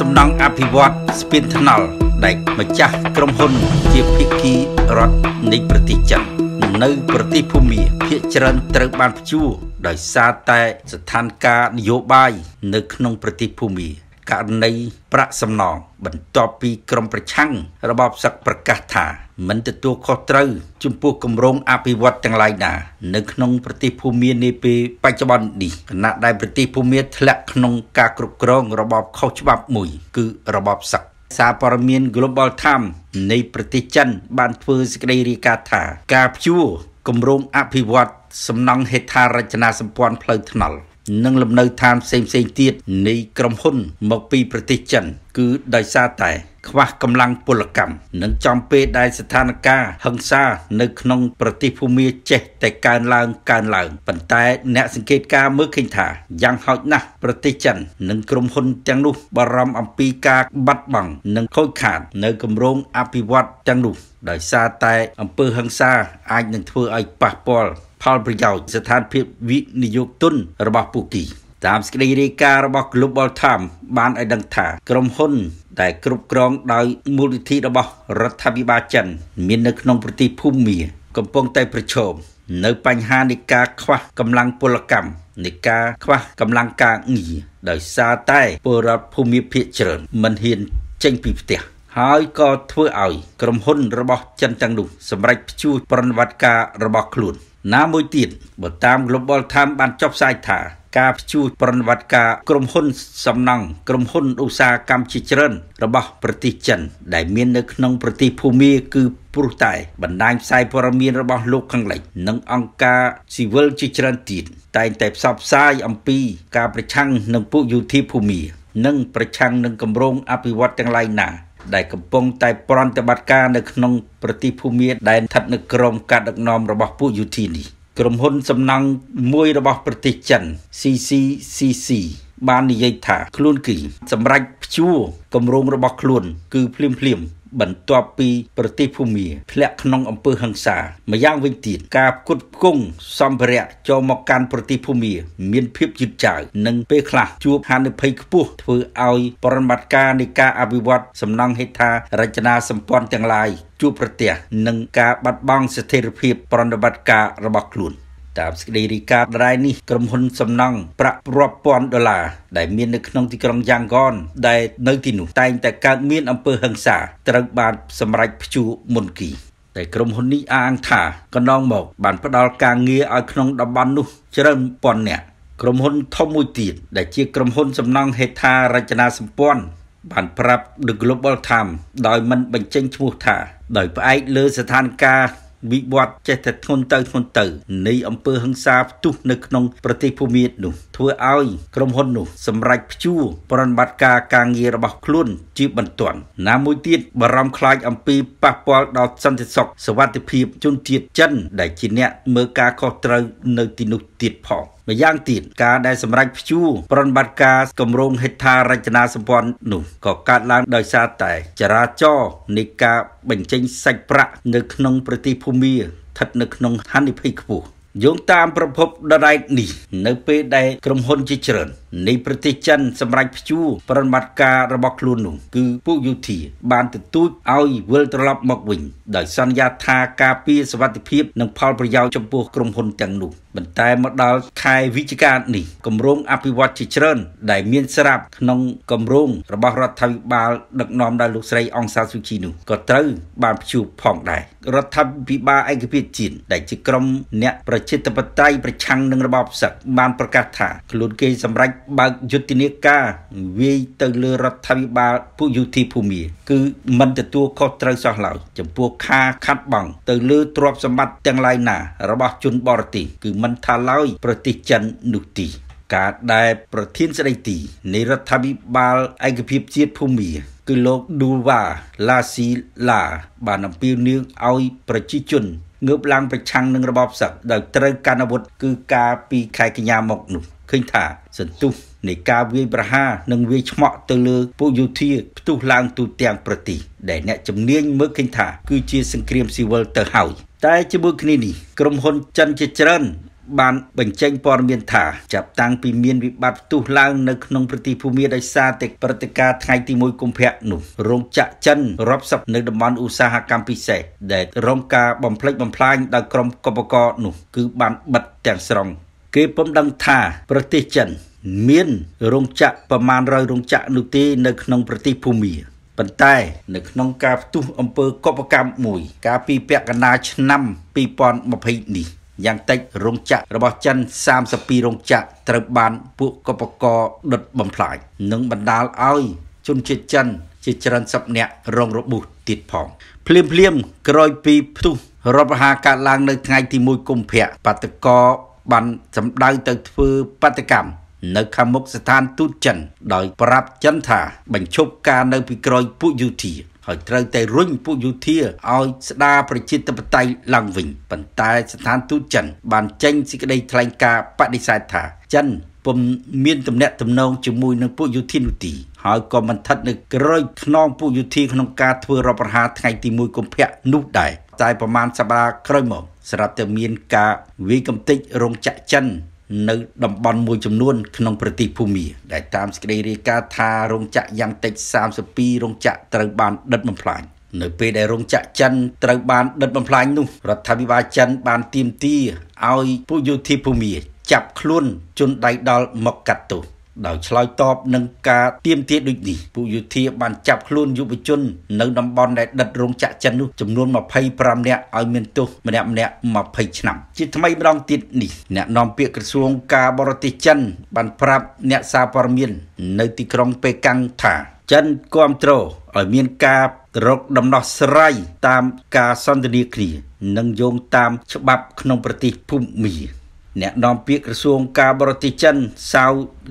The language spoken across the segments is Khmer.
សំណង់អភិវឌ្ឍស្ពានថ្នល់ដែលម្ចាស់ក្រុមហ៊ុន ជាភិក្ខីរដ្ឋនៃប្រទេសចិននៅ ប្រទេសភូមាភាគច្រើនត្រូវបានព្យួរដោយសារតែស្ថានភាពនយោបាយនៅក្នុងប្រទេសភូមាករណីប្រាក់សំណងបន្ទាប់ពីក្រមប្រឆាំងរបបសឹកប្រកាសថាមិនទទួលខុសត្រូវចំពោះគម្រោងអភិវឌ្ឍទាំងឡាយណានៅក្នុងប្រទេសភូមានាពេលបច្ចុប្បន្ននេះគណៈដែលប្រទេសភូមាធ្លាក់ក្នុងការគ្រប់គ្រងរបបខុសច្បាប់មួយ គឺរបបសឹកសារព័ត៌មាន Global Times នៃប្រទេសចិនបានធ្វើសេចក្តីរាយការណ៍ថាការព្យួរគម្រោងអភិវឌ្ឍសំណង់ហេដ្ឋារចនាសម្ព័ន្ធផ្លូវថ្នល់និងលំនៅឋានផ្សេងៗទៀតនៃក្រុមហ៊ុនមកពីប្រទេសចិន គឺដោយសារតែខ្វះកម្លាំងពលកម្មនិងចំពេលដែលស្ថានភាពហិង្សា នៅក្នុងប្រទេសភូមាចេះតែកើនឡើងកើនឡើងប៉ុន្តែអ្នកសង្កេតការមើលឃើញថាយ៉ាងហោចណាស់ប្រទេសចិននិងក្រុមហ៊ុនទាំងនោះបារម្ភអំពីការបាត់បង់និងខូចខាតនៅគម្រោងអភិវឌ្ឍទាំងនោះដោយសារតែអំពើហិង្សាអាចនឹងធ្វើឲ្យប៉ះពាល់ផលប្រយោជន៍ស្ថានភាពវិនិយោគទុនរបស់ពួកគេ។តាមសេចក្តីរាយការណ៍របស់ Global Times បានឲ្យដឹងថាក្រុមហ៊ុនដែលគ្រប់គ្រងដោយមូលនិធិរបស់រដ្ឋាភិបាលចិន មាននៅក្នុងប្រទេសភូមា កំពុងតែប្រឈមនៅ បញ្ហានៃការខ្វះកម្លាំងពលកម្មនៃការខ្វះកម្លាំងការងារដោយសារតែពលរដ្ឋភូមិភាគច្រើនមិនហ៊ាន ចេញពីផ្ទះ។ហើយក៏ធ្វើឲ្យក្រុមហ៊ុន របស់ចិនទាំងនោះ សម្រេចព្យួរប្រតិបត្តិការរបស់ខ្លួន ណាមួយទៀតបើតាម Global Times បានចុះផ្សាយថា ការព្យួរប្រតិបត្តិការក្រុមហ៊ុនសំណង់ក្រុមហ៊ុនឧស្សាហកម្មជាច្រើន របស់ប្រទេសចិន ដែលមាននៅក្នុងប្រទេសភូមា គឺព្រោះតែបណ្ដាញផ្សាយព័ត៌មានរបស់លោកខាងលិចនិងអង្គការស៊ីវិលជាច្រើនទៀតតែងតែផ្សព្វផ្សាយអំពីការប្រឆាំងនឹងពួកយោធាភូមា និងប្រឆាំងនឹងគម្រោងអភិវឌ្ឍទាំងឡាយណាដែលកំពុងតែប្រតិបត្តិការនៅក្នុងប្រទេសភូមាដែលស្ថិតនៅក្រោមការដឹកនាំរបស់ពួកយូធីនេះក្រុមហ៊ុនសំណង់មួយរបស់ប្រទេសចិន CCCC បាននិយាយថាខ្លួនគឺសម្រាប់ព្យួរគម្រោងរបស់ខ្លួនគឺភ្លាមភ្លាមបន្ទាប់ពី ប្រទេសភូមាធ្លាក់ក្នុងអំពើហិង្សាម្យ៉ាងវិញទៀតការផ្គត់ផ្គង់សម្ភារៈចូលមកកាន់ប្រទេសភូមាមានភាពយឺតយ៉ាវនិងពេលខ្លះជួបហានិភ័យខ្ពស់ធ្វើឲ្យប្រតិបត្តិការនៃការអភិវឌ្ឍសំណង់ហេដ្ឋារចនាសម្ព័ន្ធទាំងឡាយជួបប្រទះនឹងការបាត់បង់ស្ថិរភាពប្រតិបត្តិការរបស់ខ្លួន។តាមសេចក្តីរាយការណ៍រ៉ៃនេះក្រុមហ៊ុនសំណង់ប្រាក់រាប់ពាន់ដុល្លារដែលមាននៅក្នុងទីក្រុងយ៉ាងកនដែលនៅទីនោះតែងតែកើតមានអំពើហិង្សាត្រូវបានសម្រេចព្យួរមុនគីែក្រុមហ៊ុននេះអាងថាកន្លងមកបានផ្ដល់ការងារឲ្យក្នុងតំបន់នោះច្រើនពាន់នាក់ក្រុមហ៊ុនធំមួយទៀតដែលជាក្រុមហ៊ុនសំណង់ហេដ្ឋារចនាសម្ព័ន្ធបានប្រាប់ The Global Times ដោយមិនបញ្ចេញឈ្មោះថា ដោយផ្អែកលើស្ថានភាពវិវត្តចេះតែធ្ងន់ទៅធ្ងន់ទៅ នៃអំពើហិង្សាផ្ទុះនៅក្នុងប្រទេសភូមានោះ ធ្វើឲ្យក្រុមហ៊ុននោះ សម្រេចព្យួរប្រតិបត្តិការការងាររបស់ខ្លួនជាបន្ទាន់ណាមួយទៀតបារម្ភខ្លាចអំពីប៉ះពាល់ដល់សន្តិសុខសวัสดิភាពជនជាតិចិនដែលជាអ្នកមើលការខុសត្រូវនៅទីនោះទៀតផងម្យ៉ាងទៀតការដែលសម្រេចព្យួរប្រនបត្តិការគម្រោងហេដ្ឋារចនាសម្ព័ន្ធនោះក៏កើតឡើងដោយសារតែចរាចរណ៍នៃការបញ្ចេញសាច់ប្រាក់នៅក្នុងប្រទេសភូមាស្ថិតនៅក្នុងហានិភ័យខ្ពស់យោងតាមប្រភពដរ៉ៃនេះ នៅពេលដែលក្រុមហ៊ុនជាច្រើននៃប្រទេសចិនសម្រាប់ព្យួរប្រតិបត្តិការរបស់ខ្លួននោះគឺពួកយោធាបានទទូចឲ្យវិលត្រឡប់មកវិញដោយសន្យាថាការពារសវត្ថិភាពនិងផលប្រយោជន៍ចំពោះក្រុមហ៊ុនទាំងនោះប៉ុន្តែមកដល់ខែវិច្ឆិកានេះគម្រោងអភិវឌ្ឍជាច្រើន ដែលមានស្រាប់ក្នុងគម្រោងរបស់រដ្ឋាភិបាលដឹកនាំដោយលោកស្រីអង្សាស៊ូជីនោះក៏ត្រូវបានព្យួរផងដែររដ្ឋាភិបាលឯកភាពជាតិដែលជាក្រុមអ្នកប្រជាប្រជាធិបតេយ្យប្រឆាំងនឹងរបបសឹកបានប្រកាសថាខ្លួនគេសម្រេចបើកយុទ្ធនាការវាយទៅលើរដ្ឋាភិបាលពូយុធីភូមាគឺមិនទទួលខុសត្រូវសោះឡើយចំពោះការខាត់បង ទៅលើទ្រព្យសម្បត្តិទាំងឡាយណា របស់ជនបរទេសគឺមិនថាឡើយប្រទេសចិននោះទី ការដែលប្រធានស្ដីទី នៃរដ្ឋាភិបាលឯកភាពជាតិភូមាគឺលោកឌូវ៉ាឡាស៊ីឡា បានអំពាវនាវឲ្យប្រជាជនងើបឡើងប្រឆាំងនឹងរបបសឹកដែលត្រូវកាន់អាវុធគឺ ការពីខែកញ្ញាមកនោះឃើញថា សន្ទុះនៃការវាយប្រហារនិងវាយឆ្មក់ទៅលើពួកយោធា ផ្ទុះឡើងទូទាំងប្រទេសដែលអ្នកជំនាញមើលឃើញថា គឺជាសង្គ្រាមស៊ីវិលទៅហើយតែជាមួយគ្នានេះក្រុមហ៊ុនចិនជាច្រើនបានបញ្ចេញព័ត៌មានថាចាប់តាំងពីមានវិបត្តិផ្ទុះឡើងនៅក្នុងប្រទេសភូមាដោយសារតែព្រឹត្តិការណ៍ថ្ងៃទី1កុម្ភៈនោះរោងចក្រចិនរាប់សិបនៅតំបន់ឧស្សាហកម្មពិសេសដែលរងការបំផ្លិចបំផ្លាញដោយក្រុមកុបកោនោះ គឺបានបិទទាំងស្រុងគេពំដឹងថាប្រទេសចិន មានរោងចក្រប្រមាណ100រោងចក្រនោះទេនៅក្នុងប្រទេសភូមាប៉ុន្តែនៅក្នុងការផ្ទុះអំពើកុបកម្មមួយកាលពីពាក់កណ្ដាលឆ្នាំ2020នេះយ៉ាងតិចរោងចក្ររបស់ចិន32រោងចក្រត្រូវបានពួកកបកដុតបំផ្លាញនិងបណ្ដាលឲ្យ ជនជាតិចិន ជាច្រើនសិបនាក់រងរបួសទៀតផងភ្លាមភ្លាមក្រោយពីផ្ទុះរដ្ឋប្រហារកើតឡើងនៅថ្ងៃទី1កុម្ភៈបាតកោបានសម្ដៅទៅធ្វើបាតកម្មនៅខាងមុខស្ថានទូតចិនដោយប្រាប់ចិនថាបញ្ឈប់ការនៅពីក្រោយពួកយូធាហើយត្រូវតែរុញពួកយោធាឲ្យស្ដារប្រជាធិបតេយ្យឡើងវិញប៉ុន្តែ ស្ថានទូតចិនបានចេញសេចក្តីថ្លែងការណ៍បដិសេធថាចិនពុំមានទំនាក់ទំនងជាមួយនឹងពួកយោធានោះទីហើយក៏មិនថិតនៅក្រោយខ្នងពួកយោធាក្នុងការធ្វើរដ្ឋប្រហារថ្ងៃទី1កុម្ភៈនោះដែរតែប្រមាណសប្តាហ៍ក្រោយមកស្រាប់តែមានការវាយកំទេចរោងចក្រចិននៅតំបន់មួយចំនួនក្នុងប្រទេសភូមាដែលតាមសេចក្តីរាយការណ៍ថារោងចក្រយ៉ាងតិច32រោងចក្រត្រូវបានដិតបំផ្លាញនៅពេលដែលរោងចក្រចិនត្រូវបានដិតបំផ្លាញនោះរដ្ឋាភិបាលចិនបានទាមទារឲ្យពួកយោធាភូមាចាប់ខ្លួនជនដៃដល់មកកាត់ទោសដោយឆ្លើយតបនឹងការទៀមទាត់ដូចនេះពួកយោធាបានចាប់ខ្លួនយុវជននៅតំបន់ដែលដិតរោងចក្រចិននោះចំនួន25នាក់ឲ្យមានទោសម្នាក់ម្នាក់20ឆ្នាំជាថ្មីម្ដងទៀតនេះអ្នកនាំពាក្យក្រសួងការបរទេសចិនបានប្រាប់អ្នកសារព័ត៌មាននៅទីក្រុងប៉េកាំងថា ចិនគ្រប់គ្រងឲ្យមានការរកដំណោះស្រាយតាមការសន្ទនាគ្នានិងយោងតាមច្បាប់ក្នុងប្រទេសភូមាអ្នកនាំពាក្យក្រសួងការបរទេសចិនសៅ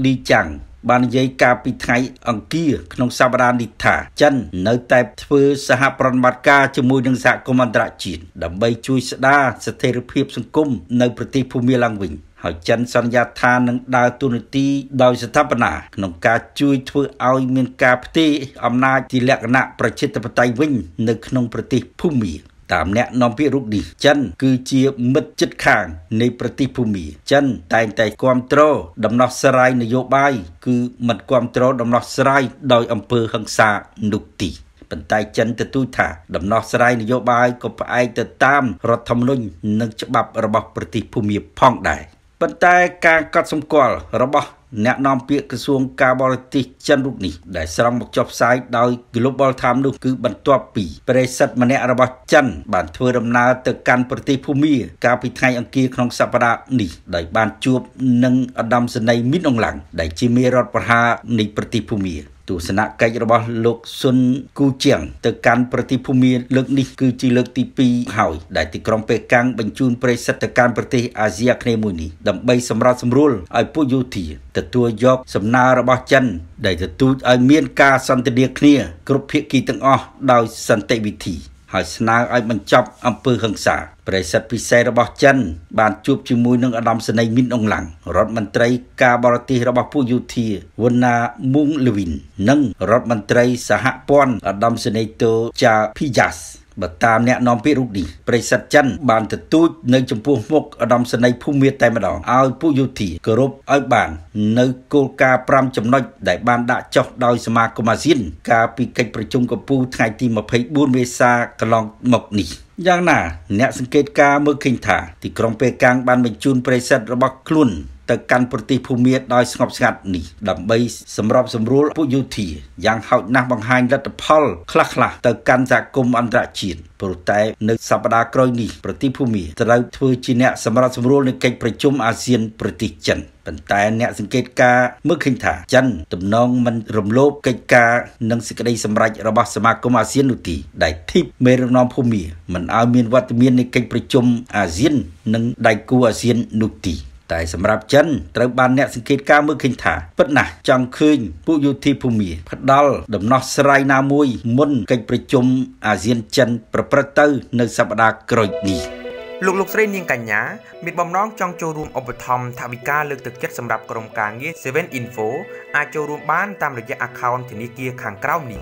លីចាំងបាននិយាយកាលពីថ្ងៃអង្គារក្នុងសប្តាហ៍នេះថា ចិននៅតែធ្វើសហប្រតិបត្តិការជាមួយនឹងសហគមន៍អន្តរជាតិដើម្បីជួយស្ដារស្ថិរភាពសង្គមនៅប្រទេសភូមាឡើងវិញហើយចិនសន្យាថានឹងដើរតួនាទីដោយស្ថាបនាក្នុងការជួយធ្វើឲ្យមានការផ្ទេរអំណាចជាលក្ខណៈប្រជាធិបតេយ្យវិញនៅក្នុងប្រទេសភូមាតាមអ្នកនាំពាក្យរូបនេះចិន គឺជាមិត្តជិតខាង នៃប្រទេសភូមាចិន តែងតែគ្រប់គ្រងដំណោះស្រាយនយោបាយគឺមិនគ្រប់គ្រងដំណោះស្រាយដោយអំពើហិង្សានោះទីប៉ុន្តែចិនទទូចថាដំណោះស្រាយនយោបាយក៏ផ្អែកទៅតាមរដ្ឋធម្មនុញ្ញនិងច្បាប់របស់ប្រទេសភូមាផងដែរប៉ុន្តែការកត់សម្គាល់របស់អ្នកនាំពាក្យក្រសួងការបរទេសចិនរូបនេះដែលស្រង់មកចុះផ្សាយដោយ Global Times នោះគឺ បន្ទាប់ពីប្រិសិទ្ធម្នាក់របស់ចិនបានធ្វើដំណើរទៅកាន់ប្រទេសភូមាកាលពីថ្ងៃអង្គារក្នុងសប្តាហ៍នេះដោយបានជួបនឹងឧត្តមសេនីយ៍មីនអងឡាំងដែលជាមេរដ្ឋប្រហារនៃប្រទេសភូមាទស្សនកិច្ចរបស់លោកស៊ុនគូជាង ទៅកាន់ប្រទេសភូមាលើកនេះ គឺជាលើកទី2ហើយដែលទីក្រុងប៉េកាំងបញ្ជូនប្រិយសិទ្ធិទៅកាន់ប្រទេសអាស៊ីអាគ្នេយ៍មួយនេះដើម្បីសម្រាប់សម្រួលឲ្យពួកយោធាទទួលយក សំណើរបស់ចិនដែលទទូចឲ្យមានការសន្ទនាគ្នាគ្រប់ភាគីទាំងអស់ដោយ សន្តិវិធីហើយស្នើឲ្យបញ្ចប់អំពើហិង្សា ប្រិសិទ្ធពិសេសរបស់ចិនបានជួបជាមួយនឹងឧត្តមសេនីយ៍មីនអងឡាំងរដ្ឋមន្ត្រីការបរទេសរបស់ពួកយូធាវណ្ណាមុងលូវីននិងរដ្ឋមន្ត្រីសហព័ន្ធឧត្តមសេនីយ៍តូចាភីយ៉ាស់បើតាមអ្នកនាំពាក្យរូបនេះប្រិសិទ្ធចិន បានទទូចនៅចំពោះមុខឧត្តមសេនីយ៍ភូមិតែម្ដងឲ្យពួកយោធាគោរពឲ្យបាន នៅគោលការណ៍5ចំណុចដែលបាន ដាក់ចុះដោយសមាគមអាស៊ាន កាលពីកិច្ចប្រជុំកំពូលថ្ងៃទី24មេសាកន្លងមកនេះយ៉ាងណា អ្នកសង្កេតការមើលឃើញថាទីក្រុងប៉េកាំងបានបញ្ជូនប្រិសិទ្ធរបស់ខ្លួនទៅកាន់ប្រទេសភូមាដោយស្ងប់ស្ងាត់នេះដើម្បីសម្របសម្រួលពួកយោធាយ៉ាងហោចណាស់បង្ហាញលទ្ធផលខ្លះៗទៅកាន់សហគមន៍អន្តរជាតិព្រោះតែនៅសប្តាហ៍ក្រោយនេះប្រទេសភូមាត្រូវធ្វើជាអ្នកសម្របសម្រួលនៃកិច្ចប្រជុំអាស៊ានប្រទេសចិនប៉ុន្តែអ្នកសង្កេតការមើលឃើញថាចិនទំនងមិនរំលោភកិច្ចការនិងសេចក្តីសម្រេចរបស់សមាគមអាស៊ាននោះទី ដែលធីបមេរណមភូមាមិនឲ្យមានវត្តមាននៃកិច្ចប្រជុំអាស៊ាននិងដៃគូអាស៊ាននោះទីតែសម្រាប់ចិនត្រូវបានអ្នកសង្កេតការមើលឃើញថា ពិតណាស់ចង់ឃើញពួកយោធាភូមាផ្ដាល់ដំណោះស្រាយណាមួយមុន កិច្ចប្រជុំអាស៊ានចិន ប្រព្រឹត្តទៅ នៅ សប្ដាហ៍ក្រោយនេះលោកលោកស្រីនាងកញ្ញាមានបំណងចង់ចូលរួមឧបត្ថម្ភថវិកាលើកទឹកចិត្តសម្រាប់ក្រុមការងារ7 Info អាចចូលរួមបានតាមរយៈ account ធនាគារខាងក្រោមនេះ